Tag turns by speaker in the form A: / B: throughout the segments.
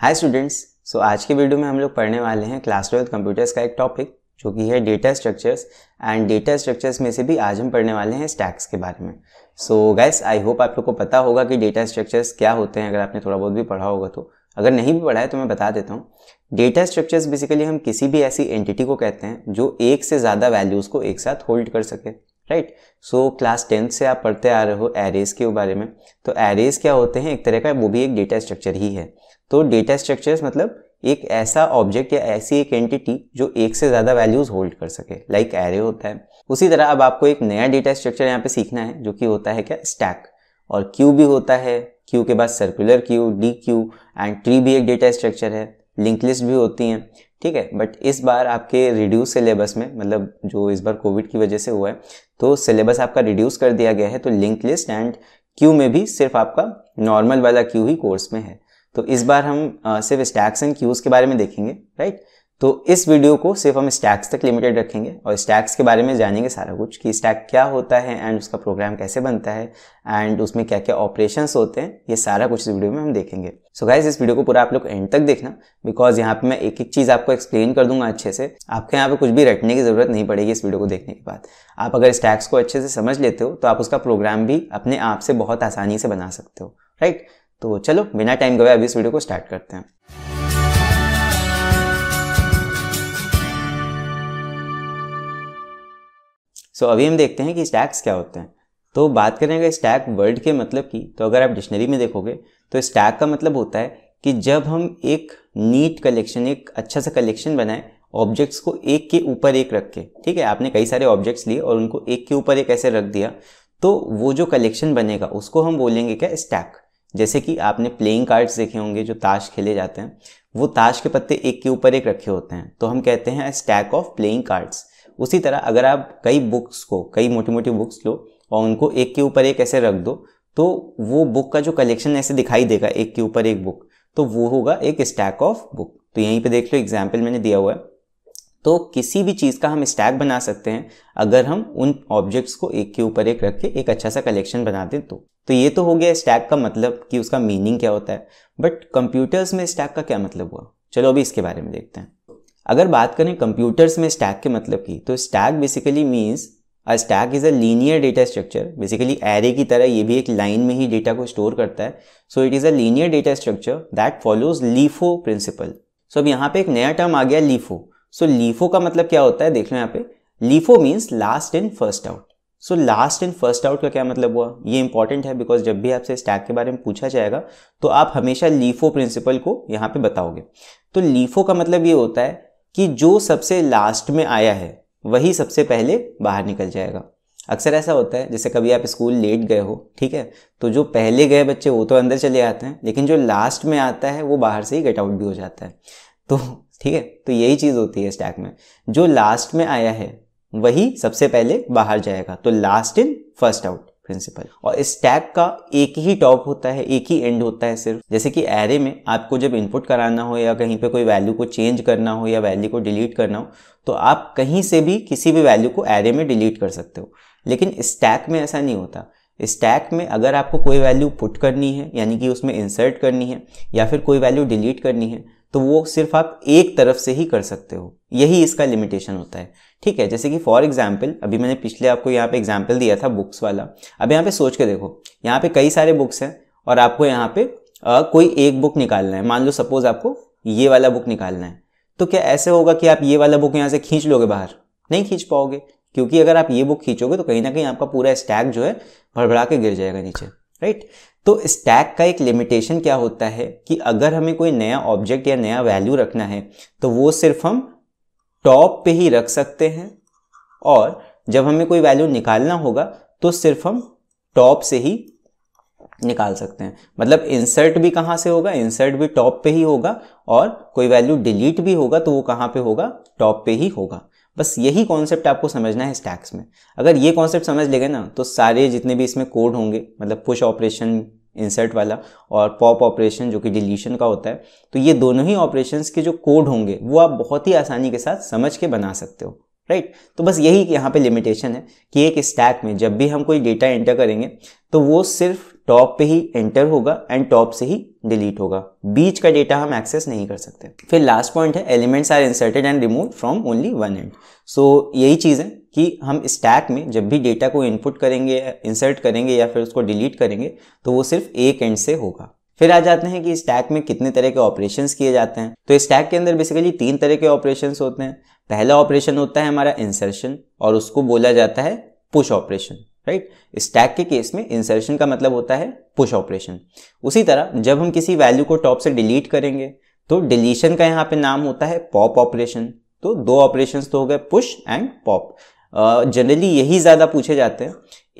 A: Hi students so आज के video में हम लोग पढ़ने वाले हैं क्लास ट्वेल्थ कंप्यूटर्स का एक टॉपिक जो कि है data structures and data structures में से भी आज हम पढ़ने वाले हैं स्टैक्स के बारे में सो गैस आई होप आप लोग को पता होगा कि डेटा स्ट्रक्चर्स क्या होते हैं अगर आपने थोड़ा बहुत भी पढ़ा होगा तो अगर नहीं भी पढ़ा है तो मैं बता देता हूँ डेटा स्ट्रक्चर्स बेसिकली हम किसी भी ऐसी एंटिटी को कहते हैं जो एक से ज़्यादा वैल्यूज़ को एक साथ होल्ड कर सके राइट सो क्लास टेंथ से आप पढ़ते आ रहे हो एरेज के बारे में तो एरेज क्या होते हैं एक तरह का वो भी एक डेटा स्ट्रक्चर ही है तो डेटा स्ट्रक्चर मतलब एक ऐसा ऑब्जेक्ट या ऐसी एक एंटिटी जो एक से ज़्यादा वैल्यूज़ होल्ड कर सके लाइक like एरे होता है उसी तरह अब आपको एक नया डेटा स्ट्रक्चर यहाँ पे सीखना है जो कि होता है क्या स्टैक और क्यू भी होता है क्यू के बाद circular queue D queue and tree भी एक डेटा स्ट्रक्चर है लिंक लिस्ट भी होती हैं ठीक है बट इस बार आपके रिड्यूस सिलेबस में मतलब जो इस बार कोविड की वजह से हुआ है तो सिलेबस आपका रिड्यूस कर दिया गया है तो लिंक लिस्ट एंड क्यू में भी सिर्फ आपका नॉर्मल वाला क्यू ही कोर्स में है तो इस बार हम सिर्फ स्टैक्स एंड क्यूज़ के बारे में देखेंगे राइट तो इस वीडियो को सिर्फ हम स्टैक्स तक लिमिटेड रखेंगे और स्टैक्स के बारे में जानेंगे सारा कुछ कि स्टैक क्या होता है एंड उसका प्रोग्राम कैसे बनता है एंड उसमें क्या क्या ऑपरेशंस होते हैं ये सारा कुछ इस वीडियो में हम देखेंगे सो so गाइज इस वीडियो को पूरा आप लोग एंड तक देखना बिकॉज यहाँ पे मैं एक एक चीज़ आपको एक्सप्लेन कर दूंगा अच्छे से आपके यहाँ पे कुछ भी रटने की ज़रूरत नहीं पड़ेगी इस वीडियो को देखने के बाद आप अगर स्टैक्स को अच्छे से समझ लेते हो तो आप उसका प्रोग्राम भी अपने आप से बहुत आसानी से बना सकते हो राइट तो चलो बिना टाइम गवाए अभी इस वीडियो को स्टार्ट करते हैं सो so, अभी हम देखते हैं कि स्टैक्स क्या होते हैं तो बात करेंगे स्टैक वर्ड के मतलब की तो अगर आप डिक्शनरी में देखोगे तो स्टैक का मतलब होता है कि जब हम एक नीट कलेक्शन एक अच्छा सा कलेक्शन बनाए ऑब्जेक्ट्स को एक के ऊपर एक रख के ठीक है आपने कई सारे ऑब्जेक्ट्स लिए और उनको एक के ऊपर एक ऐसे रख दिया तो वो जो कलेक्शन बनेगा उसको हम बोलेंगे क्या स्टैक जैसे कि आपने प्लेइंग कार्ड्स देखे होंगे जो ताश खेले जाते हैं वो ताश के पत्ते एक के ऊपर एक रखे होते हैं तो हम कहते हैं स्टैक ऑफ प्लेइंग कार्ड्स उसी तरह अगर आप कई बुक्स को कई मोटी मोटी बुक्स लो और उनको एक के ऊपर एक ऐसे रख दो तो वो बुक का जो कलेक्शन ऐसे दिखाई देगा एक के ऊपर एक बुक तो वो होगा एक स्टैक ऑफ बुक तो यहीं पे देख लो एग्जाम्पल मैंने दिया हुआ है तो किसी भी चीज़ का हम स्टैक बना सकते हैं अगर हम उन ऑब्जेक्ट्स को एक के ऊपर एक रख के एक अच्छा सा कलेक्शन बना दें तो तो ये तो हो गया स्टैक का मतलब कि उसका मीनिंग क्या होता है बट कंप्यूटर्स में स्टैक का क्या मतलब हुआ चलो अभी इसके बारे में देखते हैं अगर बात करें कंप्यूटर्स में स्टैक के मतलब की तो stack basically means a stack is a linear data structure basically array की तरह ये भी एक लाइन में ही डेटा को स्टोर करता है so it is a linear data structure that follows LIFO principle so अब यहाँ पे एक नया टर्म आ गया लीफो सो so, लीफो का मतलब क्या होता है देख लो यहाँ पे LIFO means last in first out so last in first out का क्या मतलब हुआ ये इंपॉर्टेंट है बिकॉज जब भी आपसे स्टैक के बारे में पूछा जाएगा तो आप हमेशा लीफो प्रिंसिपल को यहाँ पे बताओगे तो लीफो का मतलब ये होता है कि जो सबसे लास्ट में आया है वही सबसे पहले बाहर निकल जाएगा अक्सर ऐसा होता है जैसे कभी आप स्कूल लेट गए हो ठीक है तो जो पहले गए बच्चे वो तो अंदर चले आते हैं लेकिन जो लास्ट में आता है वो बाहर से ही गेट आउट भी हो जाता है तो ठीक है तो यही चीज़ होती है स्टैक में जो लास्ट में आया है वही सबसे पहले बाहर जाएगा तो last in first out principle और इस टैग का एक ही टॉप होता है एक ही एंड होता है सिर्फ जैसे कि एरे में आपको जब इनपुट कराना हो या कहीं पे कोई वैल्यू को चेंज करना हो या वैल्यू को डिलीट करना हो तो आप कहीं से भी किसी भी वैल्यू को एरे में डिलीट कर सकते हो लेकिन स्टैक में ऐसा नहीं होता स्टैक में अगर आपको कोई वैल्यू पुट करनी है यानी कि उसमें इंसर्ट करनी है या फिर कोई वैल्यू डिलीट करनी है तो वो सिर्फ आप एक तरफ से ही कर सकते हो यही इसका लिमिटेशन होता है ठीक है जैसे कि फॉर एग्जाम्पल अभी मैंने पिछले आपको यहाँ पे एग्जाम्पल दिया था बुक्स वाला अब यहाँ पे सोच के देखो यहाँ पे कई सारे बुक्स हैं और आपको यहाँ पे आ, कोई एक बुक निकालना है मान लो सपोज आपको ये वाला बुक निकालना है तो क्या ऐसे होगा कि आप ये वाला बुक यहाँ से खींच लोगे बाहर नहीं खींच पाओगे क्योंकि अगर आप ये बुक खींचोगे तो कहीं ना कहीं आपका पूरा स्टैक जो है भड़बड़ा के गिर जाएगा नीचे राइट तो स्टैक का एक लिमिटेशन क्या होता है कि अगर हमें कोई नया ऑब्जेक्ट या नया वैल्यू रखना है तो वो सिर्फ हम टॉप पे ही रख सकते हैं और जब हमें कोई वैल्यू निकालना होगा तो सिर्फ हम टॉप से ही निकाल सकते हैं मतलब इंसर्ट भी कहाँ से होगा इंसर्ट भी टॉप पे ही होगा और कोई वैल्यू डिलीट भी होगा तो वो कहाँ पे होगा टॉप पे ही होगा बस यही कॉन्सेप्ट आपको समझना है स्टैक्स में अगर ये कॉन्सेप्ट समझ लेंगे ना तो सारे जितने भी इसमें कोड होंगे मतलब पुश ऑपरेशन इंसर्ट वाला और पॉप ऑपरेशन जो कि डिलीशन का होता है तो ये दोनों ही ऑपरेशन के जो कोड होंगे वो आप बहुत ही आसानी के साथ समझ के बना सकते हो राइट right? तो बस यही यहाँ पे लिमिटेशन है कि एक स्टैक में जब भी हम कोई डेटा एंटर करेंगे तो वो सिर्फ टॉप पे ही एंटर होगा एंड टॉप से ही डिलीट होगा बीच का डेटा हम एक्सेस नहीं कर सकते फिर लास्ट पॉइंट है elements are inserted and remove from only one end so यही चीज़ है कि हम स्टैक में जब भी डेटा को इनपुट करेंगे इंसर्ट करेंगे या फिर उसको डिलीट करेंगे तो वो सिर्फ एक एंड से होगा फिर आ जाते हैं कि स्टैक में कितने तरह के ऑपरेशन किए जाते हैं तो स्टैक के अंदर बेसिकली तीन तरह के ऑपरेशन होते हैं पहला ऑपरेशन होता है हमारा इंसर्शन और उसको बोला जाता है पुश ऑपरेशन राइट स्टैक के केस में इंसर्शन का मतलब होता है पुश ऑपरेशन उसी तरह जब हम किसी वैल्यू को टॉप से डिलीट करेंगे तो डिलीशन का यहाँ पे नाम होता है पॉप ऑपरेशन तो दो ऑपरेशंस तो हो गए पुश एंड पॉप जनरली यही ज़्यादा पूछे जाते हैं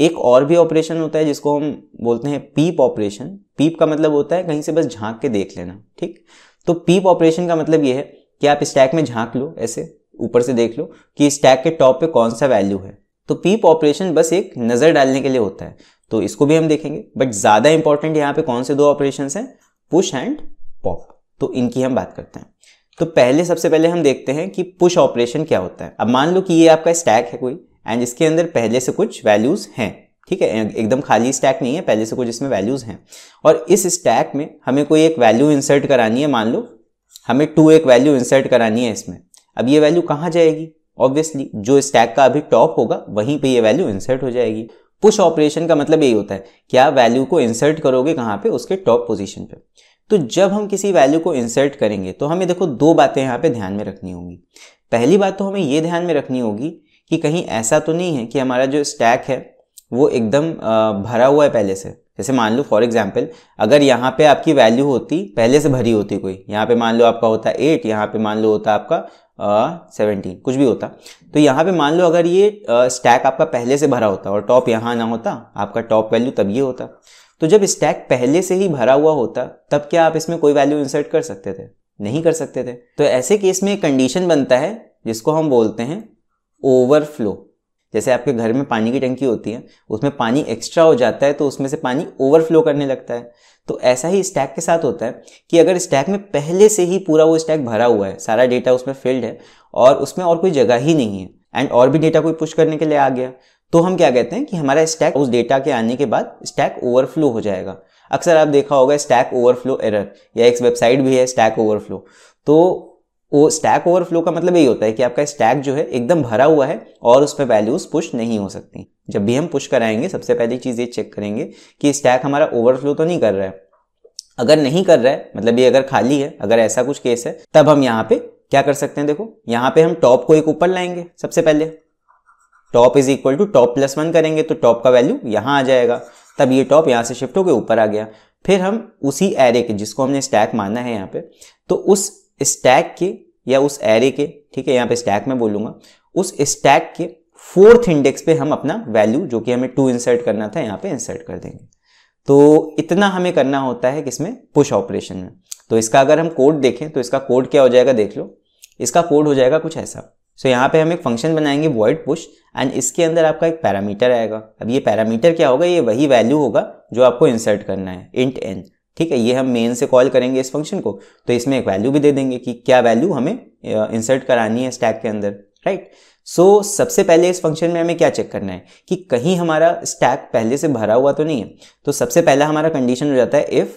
A: एक और भी ऑपरेशन होता है जिसको हम बोलते हैं पीप ऑपरेशन पीप का मतलब होता है कहीं से बस झांक के देख लेना ठीक तो पीप ऑपरेशन का मतलब ये है कि आप स्टैक में झांक लो ऐसे ऊपर से देख लो कि स्टैक के टॉप पे कौन सा वैल्यू है तो पीप ऑपरेशन बस एक नज़र डालने के लिए होता है तो इसको भी हम देखेंगे बट ज़्यादा इंपॉर्टेंट यहाँ पे कौन से दो ऑपरेशन हैं पुश एंड पॉप तो इनकी हम बात करते हैं तो पहले सबसे पहले हम देखते हैं कि पुश ऑपरेशन क्या होता है अब मान लो कि ये आपका स्टैक है कोई एंड इसके अंदर पहले से कुछ वैल्यूज़ हैं ठीक है एकदम खाली स्टैक नहीं है पहले से कुछ इसमें वैल्यूज़ हैं और इस स्टैक में हमें कोई एक वैल्यू इंसर्ट करानी है मान लो हमें टू एक वैल्यू इंसर्ट करानी है इसमें अब ये वैल्यू कहाँ जाएगी ऑब्वियसली जो स्टैक का अभी टॉप होगा वहीं पे ये वैल्यू इंसर्ट हो जाएगी पुश ऑपरेशन का मतलब यही होता है कि आप वैल्यू को इंसर्ट करोगे कहाँ पे उसके टॉप पोजीशन पे तो जब हम किसी वैल्यू को इंसर्ट करेंगे तो हमें देखो दो बातें यहाँ पे ध्यान में रखनी होगी पहली बात तो हमें ये ध्यान में रखनी होगी कि कहीं ऐसा तो नहीं है कि हमारा जो स्टैक है वो एकदम भरा हुआ है पहले से जैसे मान लो फॉर एग्जाम्पल अगर यहाँ पे आपकी वैल्यू होती पहले से भरी होती कोई यहाँ पे मान लो आपका होता एट यहाँ पे मान लो होता आपका सेवनटीन कुछ भी होता तो यहाँ पे मान लो अगर ये स्टैक आपका पहले से भरा होता और टॉप यहाँ ना होता आपका टॉप वैल्यू तब ये होता तो जब स्टैक पहले से ही भरा हुआ होता तब क्या आप इसमें कोई वैल्यू इंसर्ट कर सकते थे नहीं कर सकते थे तो ऐसे केस में एक कंडीशन बनता है जिसको हम बोलते हैं ओवरफ्लो जैसे आपके घर में पानी की टंकी होती है उसमें पानी एक्स्ट्रा हो जाता है तो उसमें से पानी ओवरफ्लो करने लगता है तो ऐसा ही स्टैक के साथ होता है कि अगर स्टैक में पहले से ही पूरा वो स्टैक भरा हुआ है सारा डेटा उसमें फिल्ड है और उसमें और कोई जगह ही नहीं है एंड और भी डेटा कोई पुश करने के लिए आ गया तो हम क्या कहते हैं कि हमारा स्टैक उस डेटा के आने के बाद स्टैक ओवरफ्लो हो जाएगा अक्सर आप देखा होगा स्टैक ओवरफ्लो एरर या एक वेबसाइट भी है स्टैक ओवरफ्लो तो वो स्टैक ओवरफ्लो का मतलब यही होता है कि आपका स्टैक जो है एकदम भरा हुआ है और उस पर वैल्यूज पुश नहीं हो सकती जब भी हम पुश कराएंगे सबसे पहली चीज़ ये चेक करेंगे कि स्टैक हमारा ओवरफ्लो तो नहीं कर रहा है अगर नहीं कर रहा है मतलब ये अगर खाली है अगर ऐसा कुछ केस है तब हम यहाँ पे क्या कर सकते हैं देखो यहाँ पे हम टॉप को एक ऊपर लाएंगे सबसे पहले top is equal to top plus one करेंगे तो टॉप का वैल्यू यहाँ आ जाएगा तब ये टॉप यहाँ से शिफ्ट होकर ऊपर आ गया फिर हम उसी एरे के जिसको हमने स्टैक माना है यहाँ पे तो उस स्टैक के या उस एरे के ठीक है यहाँ पे स्टैक में बोलूँगा उस स्टैक के फोर्थ इंडेक्स पे हम अपना वैल्यू जो कि हमें टू इंसर्ट करना था यहाँ पे इंसर्ट कर देंगे तो इतना हमें करना होता है किसमें पुश ऑपरेशन में तो इसका अगर हम कोड देखें तो इसका कोड क्या हो जाएगा देख लो इसका कोड हो जाएगा कुछ ऐसा सो so, यहाँ पे हम एक फंक्शन बनाएंगे वर्ड पुश एंड इसके अंदर आपका एक पैरामीटर आएगा अब ये पैरामीटर क्या होगा ये वही वैल्यू होगा जो आपको इंसर्ट करना है इंट एन ठीक है ये हम मेन से कॉल करेंगे इस फंक्शन को तो इसमें एक वैल्यू भी दे देंगे कि क्या वैल्यू हमें इंसर्ट करानी है स्टैक के अंदर राइट सो so, सबसे पहले इस फंक्शन में हमें क्या चेक करना है कि कहीं हमारा स्टैक पहले से भरा हुआ तो नहीं है तो सबसे पहला हमारा कंडीशन हो जाता है if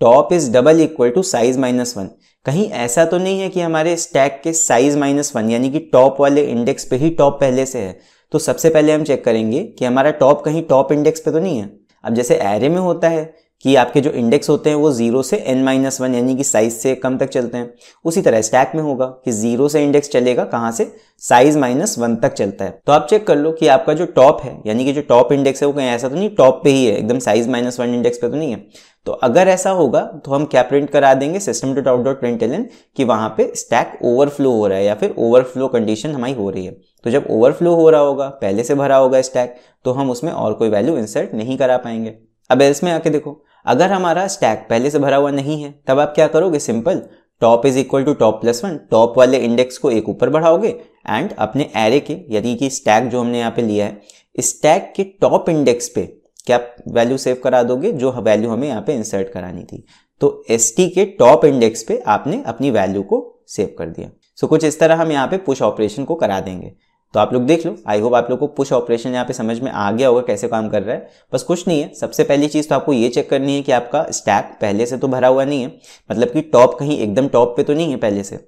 A: top is double equal to size minus one कहीं ऐसा तो नहीं है कि हमारे स्टैक के साइज माइनस वन यानी कि टॉप वाले इंडेक्स पे ही टॉप पहले से है तो सबसे पहले हम चेक करेंगे कि हमारा टॉप कहीं टॉप इंडेक्स पे तो नहीं है अब जैसे एरे में होता है कि आपके जो इंडेक्स होते हैं वो जीरो से एन माइनस वन यानी कि साइज से कम तक चलते हैं उसी तरह स्टैक में होगा कि जीरो से इंडेक्स चलेगा कहाँ से साइज माइनस वन तक चलता है तो आप चेक कर लो कि आपका जो टॉप है यानी कि जो टॉप इंडेक्स है वो कहीं ऐसा तो नहीं टॉप पे ही है एकदम साइज माइनस वन इंडेक्स पे तो नहीं है तो अगर ऐसा होगा तो हम क्या प्रिंट करा देंगे system dot out dot print L कि वहाँ पे स्टैक ओवरफ्लो हो रहा है या फिर ओवरफ्लो कंडीशन हमारी हो रही है तो जब ओवरफ्लो हो रहा होगा पहले से भरा होगा स्टैक तो हम उसमें और कोई वैल्यू इंसर्ट नहीं करा पाएंगे अब इसमें में आके देखो अगर हमारा स्टैक पहले से भरा हुआ नहीं है तब आप क्या करोगे simple top is equal to top plus one top वाले इंडेक्स को एक ऊपर बढ़ाओगे एंड अपने एरे के यानी कि स्टैक जो हमने यहाँ पे लिया है स्टैक के टॉप इंडेक्स पे क्या वैल्यू सेव करा दोगे जो वैल्यू हमें यहाँ पे इंसर्ट करानी थी तो एस के टॉप इंडेक्स पे आपने अपनी वैल्यू को सेव कर दिया सो so, कुछ इस तरह हम यहाँ पे पुश ऑपरेशन को करा देंगे तो आप लोग देख लो आई होप आप लोग को पुश ऑपरेशन यहाँ पे समझ में आ गया होगा कैसे काम कर रहा है बस कुछ नहीं है सबसे पहली चीज़ तो आपको ये चेक करनी है कि आपका स्टैक पहले से तो भरा हुआ नहीं है मतलब कि टॉप कहीं एकदम टॉप पे तो नहीं है पहले से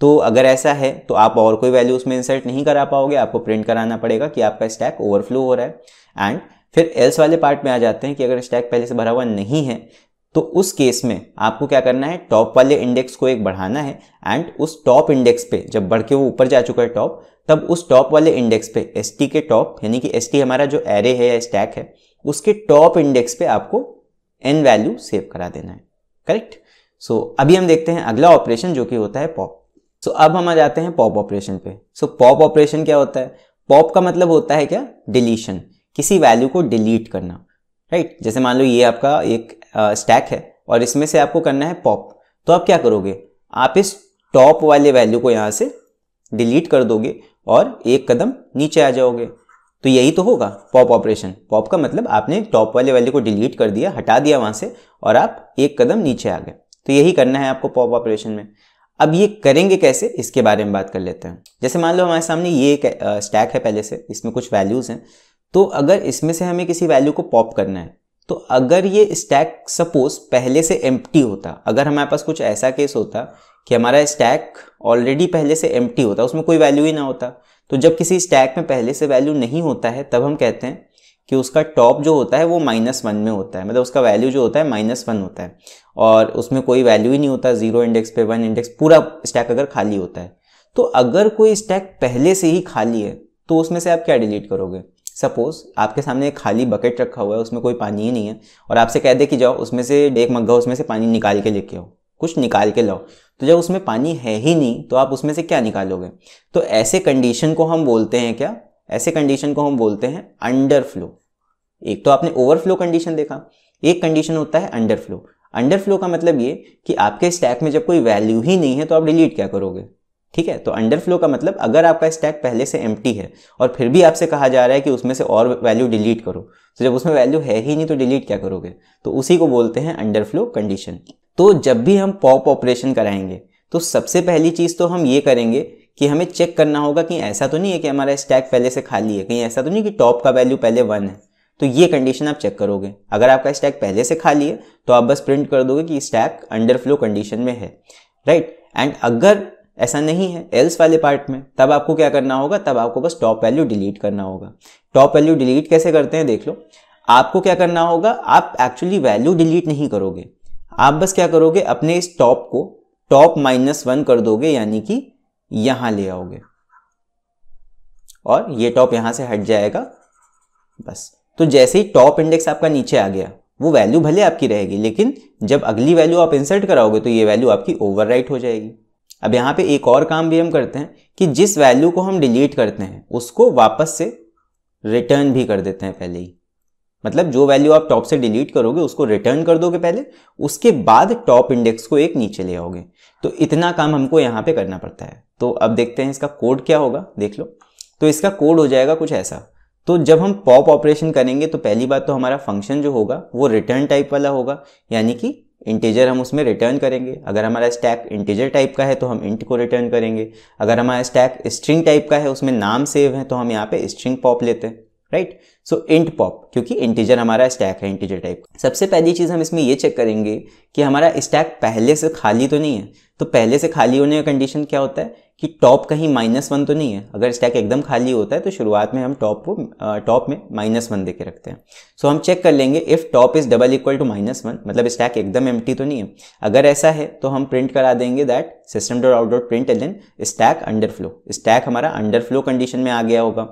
A: तो अगर ऐसा है तो आप और कोई वैल्यू उसमें इंसर्ट नहीं करा पाओगे आपको प्रिंट कराना पड़ेगा कि आपका स्टैक ओवरफ्लो हो रहा है एंड फिर एल्स वाले पार्ट में आ जाते हैं कि अगर स्टैक पहले से भरा हुआ नहीं है तो उस केस में आपको क्या करना है टॉप वाले इंडेक्स को एक बढ़ाना है एंड उस टॉप इंडेक्स पे जब बढ़ के वो ऊपर जा चुका है टॉप तब उस टॉप वाले इंडेक्स पे एस के टॉप यानी कि एस हमारा जो एरे है या स्टैक है उसके टॉप इंडेक्स पे आपको एन वैल्यू सेव करा देना है करेक्ट सो so, अभी हम देखते हैं अगला ऑपरेशन जो कि होता है पॉप सो so, अब हम आ जाते हैं पॉप ऑपरेशन पे सो पॉप ऑपरेशन क्या होता है पॉप का मतलब होता है क्या डिलीशन किसी वैल्यू को डिलीट करना राइट जैसे मान लो ये आपका एक स्टैक है और इसमें से आपको करना है पॉप तो आप क्या करोगे आप इस टॉप वाले वैल्यू को यहाँ से डिलीट कर दोगे और एक कदम नीचे आ जाओगे तो यही तो होगा पॉप ऑपरेशन पॉप का मतलब आपने टॉप वाले वैल्यू को डिलीट कर दिया हटा दिया वहाँ से और आप एक कदम नीचे आ गए तो यही करना है आपको पॉप ऑपरेशन में अब ये करेंगे कैसे इसके बारे में बात कर लेते हैं जैसे मान लो हमारे सामने ये एक स्टैक है पहले से इसमें कुछ वैल्यूज़ हैं तो अगर इसमें से हमें किसी वैल्यू को पॉप करना है तो अगर ये स्टैक सपोज पहले से एम होता अगर हमारे पास कुछ ऐसा केस होता कि हमारा स्टैक ऑलरेडी पहले से एम होता उसमें कोई वैल्यू ही ना होता तो जब किसी स्टैक में पहले से वैल्यू नहीं होता है तब हम कहते हैं कि उसका टॉप जो होता है वो माइनस वन में होता है मतलब उसका वैल्यू जो होता है माइनस वन होता है और उसमें कोई वैल्यू ही नहीं होता जीरो इंडेक्स पे वन इंडेक्स पूरा स्टैक अगर खाली होता है तो अगर कोई स्टैक पहले से ही खाली है तो उसमें से आप क्या डिलीट करोगे सपोज आपके सामने एक खाली बकेट रखा हुआ है उसमें कोई पानी ही नहीं है और आपसे कह दे कि जाओ उसमें से एक मग्गा उसमें से पानी निकाल के लेके आओ कुछ निकाल के लाओ तो जब उसमें पानी है ही नहीं तो आप उसमें से क्या निकालोगे तो ऐसे कंडीशन को हम बोलते हैं क्या ऐसे कंडीशन को हम बोलते हैं अंडरफ्लो एक तो आपने ओवरफ्लो कंडीशन देखा एक कंडीशन होता है अंडरफ्लो अंडरफ्लो का मतलब ये कि आपके स्टैक में जब कोई वैल्यू ही नहीं है तो आप डिलीट क्या करोगे ठीक है तो अंडरफ्लो का मतलब अगर आपका स्टैक पहले से एम है और फिर भी आपसे कहा जा रहा है कि उसमें से और वैल्यू डिलीट करो तो जब उसमें वैल्यू है ही नहीं तो डिलीट क्या करोगे तो उसी को बोलते हैं अंडरफ्लो कंडीशन तो जब भी हम पॉप ऑपरेशन कराएंगे तो सबसे पहली चीज़ तो हम ये करेंगे कि हमें चेक करना होगा कि ऐसा तो नहीं है कि हमारा स्टैक पहले से खाली है कहीं ऐसा तो नहीं कि टॉप का वैल्यू पहले वन है तो ये कंडीशन आप चेक करोगे अगर आपका स्टैक पहले से खाली है तो आप बस प्रिंट कर दोगे कि स्टैक अंडरफ्लो कंडीशन में है राइट right? एंड अगर ऐसा नहीं है एल्स वाले पार्ट में तब आपको क्या करना होगा तब आपको बस टॉप वैल्यू डिलीट करना होगा टॉप वैल्यू डिलीट कैसे करते हैं देख लो आपको क्या करना होगा आप एक्चुअली वैल्यू डिलीट नहीं करोगे आप बस क्या करोगे अपने इस टॉप को टॉप माइनस वन कर दोगे यानी कि यहां ले आओगे और ये टॉप यहां से हट जाएगा बस तो जैसे ही टॉप इंडेक्स आपका नीचे आ गया वो वैल्यू भले आपकी रहेगी लेकिन जब अगली वैल्यू आप इंसर्ट कराओगे तो ये वैल्यू आपकी ओवरराइट हो जाएगी अब यहाँ पे एक और काम भी हम करते हैं कि जिस वैल्यू को हम डिलीट करते हैं उसको वापस से रिटर्न भी कर देते हैं पहले ही मतलब जो वैल्यू आप टॉप से डिलीट करोगे उसको रिटर्न कर दोगे पहले उसके बाद टॉप इंडेक्स को एक नीचे ले आओगे तो इतना काम हमको यहाँ पे करना पड़ता है तो अब देखते हैं इसका कोड क्या होगा देख लो तो इसका कोड हो जाएगा कुछ ऐसा तो जब हम पॉप ऑपरेशन करेंगे तो पहली बात तो हमारा फंक्शन जो होगा वो रिटर्न टाइप वाला होगा यानी कि इंटीजर हम उसमें रिटर्न करेंगे अगर हमारा स्टैक इंटीजर टाइप का है तो हम इंट को रिटर्न करेंगे अगर हमारा स्टैक स्ट्रिंग टाइप का है उसमें नाम सेव है तो हम यहाँ पे स्ट्रिंग पॉप लेते हैं राइट सो इंट पॉप क्योंकि इंटीजर हमारा स्टैक है इंटीजर टाइप का सबसे पहली चीज़ हम इसमें ये चेक करेंगे कि हमारा स्टैक पहले से खाली तो नहीं है तो पहले से खाली होने का कंडीशन क्या होता है कि टॉप कहीं माइनस वन तो नहीं है अगर स्टैक एकदम खाली होता है तो शुरुआत में हम टॉप को टॉप में माइनस वन दे के रखते हैं सो so, हम चेक कर लेंगे if top is double equal to minus one मतलब स्टैक एकदम एम तो नहीं है अगर ऐसा है तो हम प्रिंट करा देंगे that system dot out dot print L N stack underflow stack हमारा अंडर फ्लो कंडीशन में आ गया होगा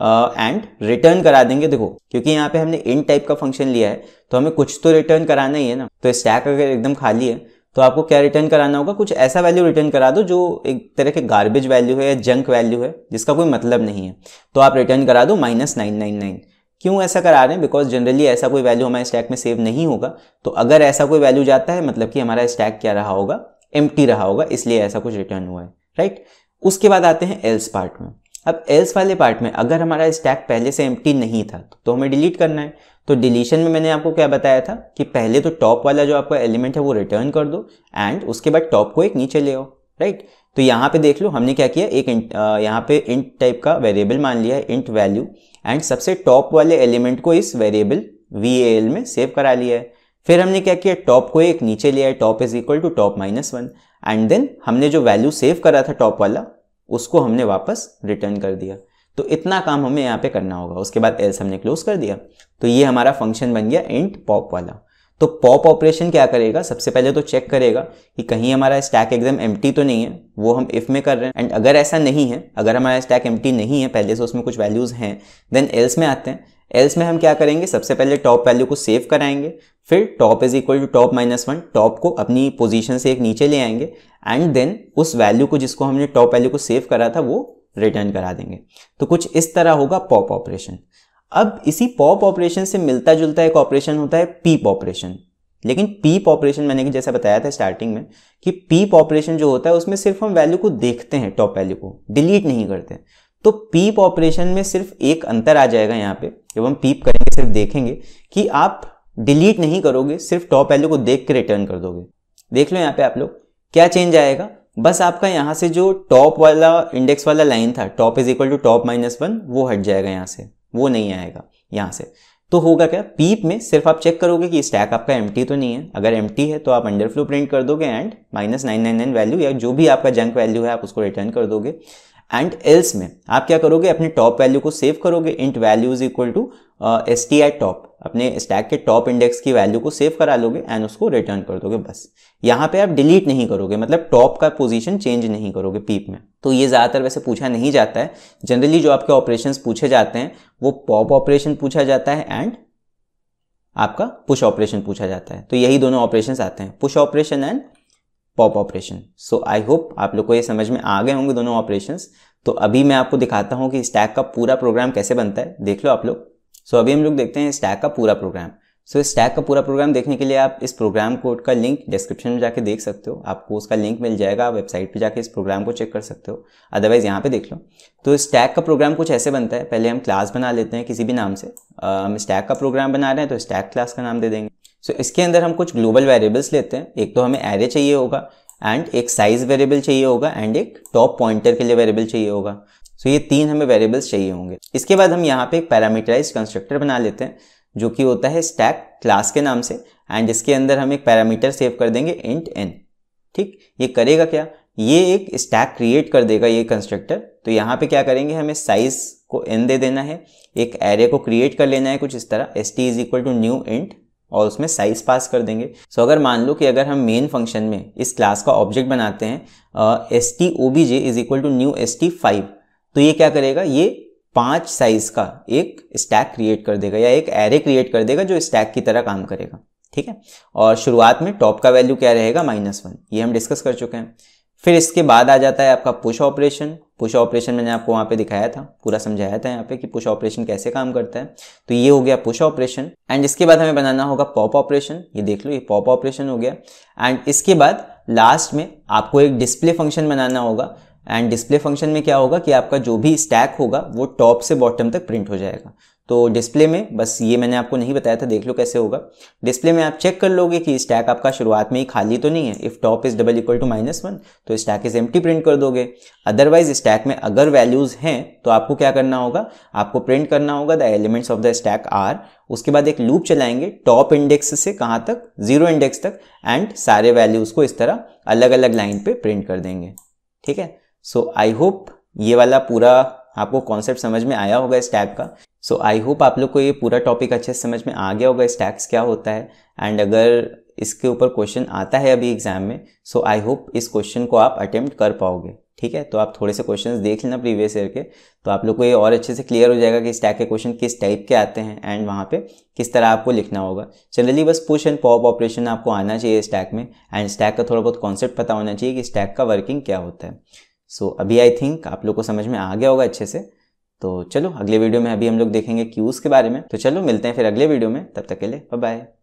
A: एंड uh, रिटर्न करा देंगे देखो क्योंकि यहाँ पे हमने इन टाइप का फंक्शन लिया है तो हमें कुछ तो रिटर्न कराना ही है ना तो स्टैक अगर एकदम खाली है तो आपको क्या रिटर्न कराना होगा कुछ ऐसा वैल्यू रिटर्न करा दो जो एक तरह के गार्बेज वैल्यू है या जंक वैल्यू है जिसका कोई मतलब नहीं है तो आप रिटर्न करा दो माइनस नाइन नाइन नाइन क्यों ऐसा करा रहे हैं बिकॉज जनरली ऐसा कोई वैल्यू हमारे स्टैक में सेव नहीं होगा तो अगर ऐसा कोई वैल्यू जाता है मतलब कि हमारा स्टैक क्या रहा होगा एम रहा होगा इसलिए ऐसा कुछ रिटर्न हुआ है राइट उसके बाद आते हैं एल्स पार्ट में अब एल्स वाले पार्ट में अगर हमारा स्टैक पहले से एम नहीं था तो हमें डिलीट करना है तो डिलीशन में मैंने आपको क्या बताया था कि पहले तो टॉप वाला जो आपका एलिमेंट है वो रिटर्न कर दो एंड उसके बाद टॉप को एक नीचे ले आओ राइट तो यहाँ पे देख लो हमने क्या किया एक इंट यहाँ पे इंट टाइप का वेरिएबल मान लिया है इंट वैल्यू एंड सबसे टॉप वाले एलिमेंट को इस वेरिएबल वी में सेव करा लिया है फिर हमने क्या किया टॉप को एक नीचे लिया है top is equal to top minus one and then हमने जो वैल्यू सेव करा था टॉप वाला उसको हमने वापस रिटर्न कर दिया तो इतना काम हमें यहाँ पे करना होगा उसके बाद एल्स हमने क्लोज कर दिया तो ये हमारा फंक्शन बन गया इंट पॉप वाला तो पॉप ऑपरेशन क्या करेगा सबसे पहले तो चेक करेगा कि कहीं हमारा स्टैक एकदम एम तो नहीं है वो हम इफ़ में कर रहे हैं एंड अगर ऐसा नहीं है अगर हमारा स्टैक एम नहीं है पहले से उसमें कुछ वैल्यूज़ हैं देन एल्स में आते हैं एल्स में हम क्या करेंगे सबसे पहले टॉप वैल्यू को सेव कराएंगे फिर top is equal to top minus one top को अपनी पोजीशन से एक नीचे ले आएंगे एंड देन उस वैल्यू को जिसको हमने टॉप वैल्यू को सेव करा था वो रिटर्न करा देंगे तो कुछ इस तरह होगा पॉप ऑपरेशन अब इसी पॉप ऑपरेशन से मिलता जुलता एक ऑपरेशन होता है पीप ऑपरेशन लेकिन पीप ऑपरेशन मैंने कि जैसा बताया था स्टार्टिंग में कि पीप ऑपरेशन जो होता है उसमें सिर्फ हम वैल्यू को देखते हैं टॉप वैल्यू को डिलीट नहीं करते तो पीप ऑपरेशन में सिर्फ एक अंतर आ जाएगा यहाँ पे जब हम पीप करेंगे सिर्फ देखेंगे कि आप डिलीट नहीं करोगे सिर्फ टॉप वैल्यू को देख के रिटर्न कर दोगे देख लो यहाँ पे आप लोग क्या चेंज आएगा बस आपका यहाँ से जो टॉप वाला इंडेक्स वाला लाइन था top is equal to top minus one वो हट जाएगा यहाँ से वो नहीं आएगा यहाँ से तो होगा क्या पीप में सिर्फ आप चेक करोगे कि स्टैक आपका एम तो नहीं है अगर एम है तो आप अंडरफ्लो प्रिंट कर दोगे and minus nine nine nine value या जो भी आपका जंक वैल्यू है आप उसको रिटर्न कर दोगे एंड एल्स में आप क्या करोगे uh, अपने टॉप वैल्यू को सेव करोगे int value is equal to S T I top अपने स्टैक के टॉप इंडेक्स की वैल्यू को सेव करा लोगे एंड उसको रिटर्न कर दोगे बस यहाँ पे आप डिलीट नहीं करोगे मतलब टॉप का पोजीशन चेंज नहीं करोगे पीप में तो ये ज़्यादातर वैसे पूछा नहीं जाता है जनरली जो आपके ऑपरेशन पूछे जाते हैं वो पॉप ऑपरेशन पूछा जाता है एंड आपका पुश ऑपरेशन पूछा जाता है तो यही दोनों ऑपरेशन आते हैं push operation and pop operation so I hope आप लोग को ये समझ में आ गए होंगे दोनों ऑपरेशंस तो अभी मैं आपको दिखाता हूँ कि स्टैक का पूरा प्रोग्राम कैसे बनता है देख लो आप लोग सो so, अभी हम लोग देखते हैं स्टैक का पूरा प्रोग्राम सो so, स्टैक का पूरा प्रोग्राम देखने के लिए आप इस प्रोग्राम कोड का लिंक डिस्क्रिप्शन में जाके देख सकते हो आपको उसका लिंक मिल जाएगा वेबसाइट पे जाके इस प्रोग्राम को चेक कर सकते हो अदरवाइज यहाँ पे देख लो तो स्टैक का प्रोग्राम कुछ ऐसे बनता है पहले हम क्लास बना लेते हैं किसी भी नाम से हम स्टैक का प्रोग्राम बना रहे हैं तो स्टैक क्लास का नाम दे देंगे सो so, इसके अंदर हम कुछ ग्लोबल वेरिएबल्स लेते हैं एक तो हमें एरे चाहिए होगा एंड एक साइज वेरिएबल चाहिए होगा एंड एक टॉप पॉइंटर के लिए वेरिएबल चाहिए होगा सो so, ये तीन हमें वेरिएबल्स चाहिए होंगे इसके बाद हम यहाँ पे एक पैरामीटराइज कंस्ट्रक्टर बना लेते हैं जो कि होता है स्टैक क्लास के नाम से एंड इसके अंदर हम एक पैरामीटर सेव कर देंगे इंट एन ठीक ये करेगा क्या ये एक स्टैक क्रिएट कर देगा ये कंस्ट्रक्टर तो यहाँ पे क्या करेंगे हमें साइज को एन दे देना है एक एरे को क्रिएट कर लेना है कुछ इस तरह S T is equal to new int और उसमें साइज पास कर देंगे सो so, अगर मान लो कि अगर हम मेन फंक्शन में इस क्लास का ऑब्जेक्ट बनाते हैं S T O B J is equal to new S T five तो ये क्या करेगा ये पांच साइज का एक स्टैक क्रिएट कर देगा या एक एरे क्रिएट कर देगा जो स्टैक की तरह काम करेगा ठीक है और शुरुआत में टॉप का वैल्यू क्या रहेगा माइनस वन ये हम डिस्कस कर चुके हैं फिर इसके बाद आ जाता है आपका पुश ऑपरेशन पुश ऑपरेशन मैंने आपको वहाँ पे दिखाया था पूरा समझाया था यहाँ पे कि पुश ऑपरेशन कैसे काम करता है तो ये हो गया पुश ऑपरेशन एंड इसके बाद हमें बनाना होगा पॉप ऑपरेशन ये देख लो ये पॉप ऑपरेशन हो गया एंड इसके बाद लास्ट में आपको एक डिस्प्ले फंक्शन बनाना होगा एंड डिस्प्ले फंक्शन में क्या होगा कि आपका जो भी स्टैक होगा वो टॉप से बॉटम तक प्रिंट हो जाएगा तो डिस्प्ले में बस ये मैंने आपको नहीं बताया था देख लो कैसे होगा डिस्प्ले में आप चेक कर लोगे कि स्टैक आपका शुरुआत में ही खाली तो नहीं है if top is double equal to minus one तो स्टैक इज एम्प्टी प्रिंट कर दोगे अदरवाइज स्टैक में अगर वैल्यूज़ हैं तो आपको क्या करना होगा आपको प्रिंट करना होगा the elements of the stack or उसके बाद एक लूप चलाएंगे टॉप इंडेक्स से कहाँ तक जीरो इंडेक्स तक एंड सारे वैल्यूज़ को इस तरह अलग अलग लाइन पर प्रिंट कर देंगे ठीक है सो आई होप ये वाला पूरा आपको कॉन्सेप्ट समझ में आया होगा इस टैग का सो आई होप आप लोग को ये पूरा टॉपिक अच्छे से समझ में आ गया होगा इस टैक्स क्या होता है एंड अगर इसके ऊपर क्वेश्चन आता है अभी एग्जाम में सो आई होप इस क्वेश्चन को आप अटेम्प्ट कर पाओगे ठीक है तो आप थोड़े से क्वेश्चन देख लेना प्रीवियस ईयर के तो आप लोग को ये और अच्छे से क्लियर हो जाएगा कि स्टैक के क्वेश्चन किस टाइप के आते हैं एंड वहाँ पे किस तरह आपको लिखना होगा जनरली बस पुश एंड पॉप ऑपरेशन आपको आना चाहिए इस टैक में एंड स्टैक का थोड़ा बहुत कॉन्सेप्ट पता होना चाहिए कि स्टैक का वर्किंग क्या होता है सो so, अभी आई थिंक आप लोग को समझ में आ गया होगा अच्छे से तो चलो अगले वीडियो में अभी हम लोग देखेंगे क्यूज़ के बारे में तो चलो मिलते हैं फिर अगले वीडियो में तब तक के लिए बाय